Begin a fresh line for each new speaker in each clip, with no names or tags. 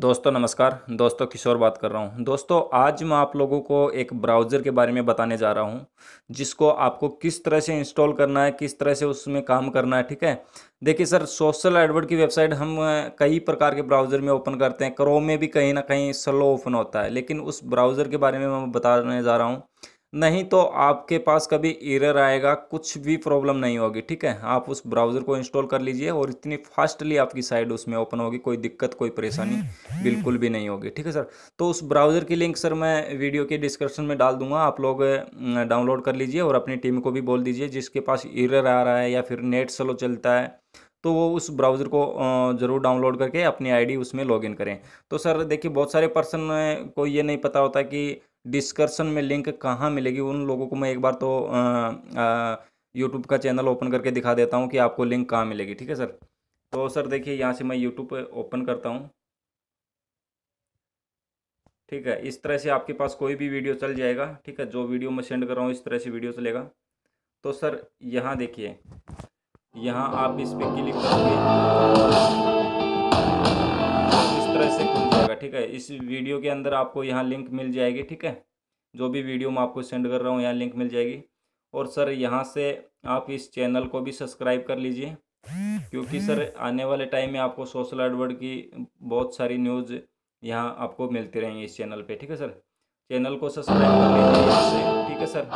दोस्तों नमस्कार दोस्तों किशोर बात कर रहा हूँ दोस्तों आज मैं आप लोगों को एक ब्राउज़र के बारे में बताने जा रहा हूँ जिसको आपको किस तरह से इंस्टॉल करना है किस तरह से उसमें काम करना है ठीक है देखिए सर सोशल एडवर्ड की वेबसाइट हम कई प्रकार के ब्राउज़र में ओपन करते हैं क्रोम में भी कहीं ना कहीं स्लो ओपन होता है लेकिन उस ब्राउज़र के बारे में मैं बताने जा रहा हूँ नहीं तो आपके पास कभी एरर आएगा कुछ भी प्रॉब्लम नहीं होगी ठीक है आप उस ब्राउज़र को इंस्टॉल कर लीजिए और इतनी फास्टली आपकी साइट उसमें ओपन होगी कोई दिक्कत कोई परेशानी बिल्कुल भी नहीं होगी ठीक है सर तो उस ब्राउज़र की लिंक सर मैं वीडियो के डिस्क्रिप्शन में डाल दूंगा आप लोग डाउनलोड कर लीजिए और अपनी टीम को भी बोल दीजिए जिसके पास एरर आ रहा है या फिर नेट स्लो चलता है तो वो उस ब्राउज़र को ज़रूर डाउनलोड करके अपनी आईडी उसमें लॉगिन करें तो सर देखिए बहुत सारे पर्सन को ये नहीं पता होता कि डिस्कर्सन में लिंक कहाँ मिलेगी उन लोगों को मैं एक बार तो यूट्यूब का चैनल ओपन करके दिखा देता हूँ कि आपको लिंक कहाँ मिलेगी ठीक है सर तो सर देखिए यहाँ से मैं यूट्यूब ओपन करता हूँ ठीक है इस तरह से आपके पास कोई भी वीडियो चल जाएगा ठीक है जो वीडियो मैं सेंड कर रहा हूँ इस तरह से वीडियो चलेगा तो सर यहाँ देखिए यहाँ आप इस पर क्लिक करोगे ठीक है इस वीडियो के अंदर आपको यहाँ लिंक मिल जाएगी ठीक है जो भी वीडियो मैं आपको सेंड कर रहा हूँ यहाँ लिंक मिल जाएगी और सर यहाँ से आप इस चैनल को भी सब्सक्राइब कर लीजिए क्योंकि सर आने वाले टाइम में आपको सोशल एडवर्ड की बहुत सारी न्यूज़ यहाँ आपको मिलती रहेंगी इस चैनल पे ठीक है सर चैनल को सब्सक्राइब कर लीजिए ठीक है सर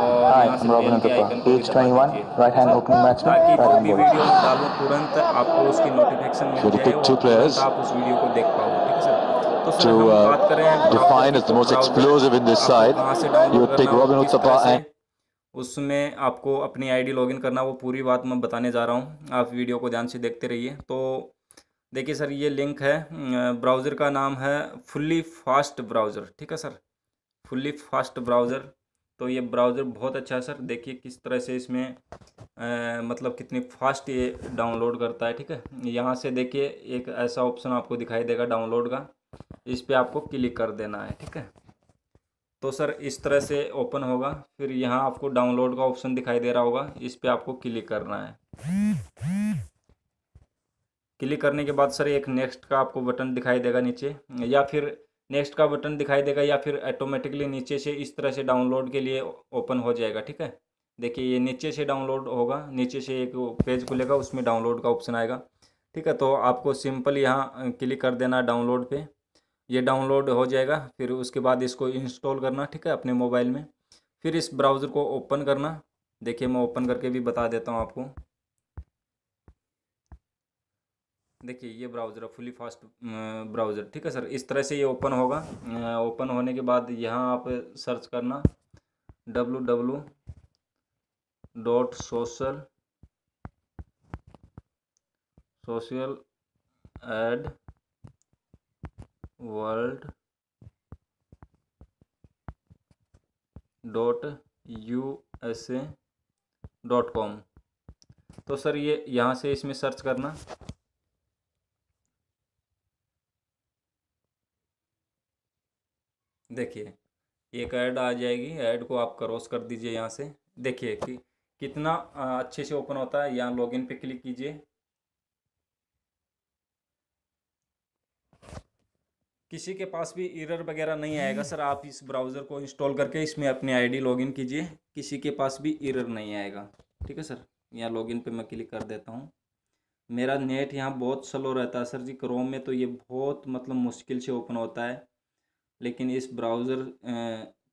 और ताकि जो भी वीडियो मैं तुरंत आपको उसकी नोटिफिकेशन मिल जाए और आप उस वीडियो को देख पाओ ठीक है सर तो To uh, define as the most explosive in this side, you would take Robin Utapa and उसमें आपको अपनी आईडी लॉगिन करना वो पूरी बात मैं बताने जा रहा हूँ आप वीडियो को ध्यान से देखते रहिए तो देखिए सर ये लिंक है ब्राउज़र का नाम है फुल्ली फास्ट ब्राउज़र ठीक है सर फुल्ली फास्ट ब्राउज़र तो ये ब्राउज़र बहुत अच्छा है सर देखिए किस तरह से इसमें आ, मतलब कितनी फास्ट ये डाउनलोड करता है ठीक है यहाँ से देखिए एक ऐसा ऑप्शन आपको दिखाई देगा डाउनलोड का इस पर आपको क्लिक कर देना है ठीक है तो सर इस तरह से ओपन होगा फिर यहाँ आपको डाउनलोड का ऑप्शन दिखाई दे रहा होगा इस पर आपको क्लिक करना है क्लिक करने के बाद सर एक नेक्स्ट का आपको बटन दिखाई देगा नीचे या फिर नेक्स्ट का बटन दिखाई देगा या फिर ऑटोमेटिकली नीचे से इस तरह से डाउनलोड के लिए ओपन हो जाएगा ठीक है देखिए ये नीचे से डाउनलोड होगा नीचे से एक पेज खुलेगा उसमें डाउनलोड का ऑप्शन आएगा ठीक है तो आपको सिंपल यहाँ क्लिक कर देना डाउनलोड पर ये डाउनलोड हो जाएगा फिर उसके बाद इसको इंस्टॉल करना ठीक है अपने मोबाइल में फिर इस ब्राउज़र को ओपन करना देखिए मैं ओपन करके भी बता देता हूँ आपको देखिए ये ब्राउज़र है फुली फास्ट ब्राउज़र ठीक है सर इस तरह से ये ओपन होगा ओपन होने के बाद यहाँ आप सर्च करना W W dot social social ad world dot U S A dot com तो सर ये यहाँ से इसमें सर्च करना देखिए एक ऐड आ जाएगी ऐड को आप क्रॉस कर दीजिए यहाँ से देखिए कि कितना अच्छे से ओपन होता है यहाँ लॉगिन पे क्लिक कीजिए किसी के पास भी इरर वगैरह नहीं आएगा सर आप इस ब्राउज़र को इंस्टॉल करके इसमें अपनी आईडी लॉगिन कीजिए किसी के पास भी इरर नहीं आएगा ठीक है सर यहाँ लॉगिन पे मैं क्लिक कर देता हूँ मेरा नेट यहाँ बहुत स्लो रहता है सर जी क्रोम में तो ये बहुत मतलब मुश्किल से ओपन होता है लेकिन इस ब्राउज़र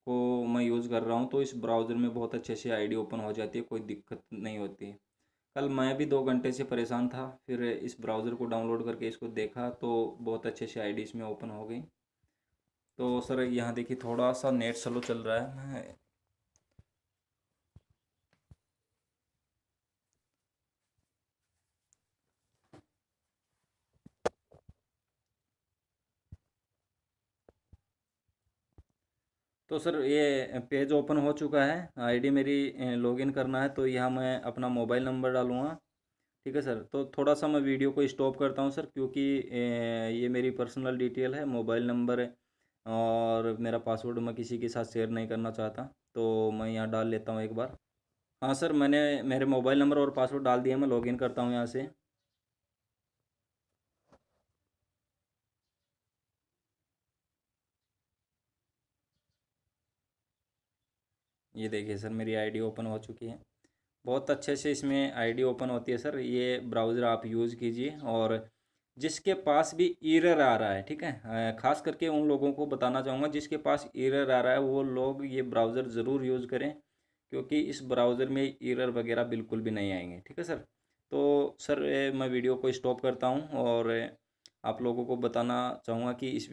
को मैं यूज़ कर रहा हूँ तो इस ब्राउज़र में बहुत अच्छे से आईडी ओपन हो जाती है कोई दिक्कत नहीं होती कल मैं भी दो घंटे से परेशान था फिर इस ब्राउज़र को डाउनलोड करके इसको देखा तो बहुत अच्छे से आई इसमें ओपन हो गई तो सर यहाँ देखिए थोड़ा सा नेट स्लो चल रहा है तो सर ये पेज ओपन हो चुका है आईडी मेरी लॉगिन करना है तो यहाँ मैं अपना मोबाइल नंबर डालूँगा ठीक है सर तो थोड़ा सा मैं वीडियो को स्टॉप करता हूँ सर क्योंकि ये मेरी पर्सनल डिटेल है मोबाइल नंबर है और मेरा पासवर्ड मैं किसी के साथ शेयर नहीं करना चाहता तो मैं यहाँ डाल लेता हूँ एक बार हाँ सर मैंने मेरे मोबाइल नंबर और पासवर्ड डाल दिया मैं लॉगिन करता हूँ यहाँ से ये देखिए सर मेरी आईडी ओपन हो चुकी है बहुत अच्छे से इसमें आईडी ओपन होती है सर ये ब्राउज़र आप यूज़ कीजिए और जिसके पास भी ईरर आ रहा है ठीक है ख़ास करके उन लोगों को बताना चाहूँगा जिसके पास ईरर आ रहा है वो लोग ये ब्राउज़र ज़रूर यूज़ करें क्योंकि इस ब्राउज़र में ईरर वगैरह बिल्कुल भी नहीं आएंगे ठीक है सर तो सर मैं वीडियो को स्टॉप करता हूँ और आप लोगों को बताना चाहूँगा कि इस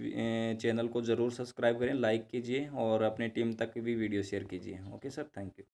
चैनल को ज़रूर सब्सक्राइब करें लाइक कीजिए और अपने टीम तक भी वीडियो शेयर कीजिए ओके सर थैंक यू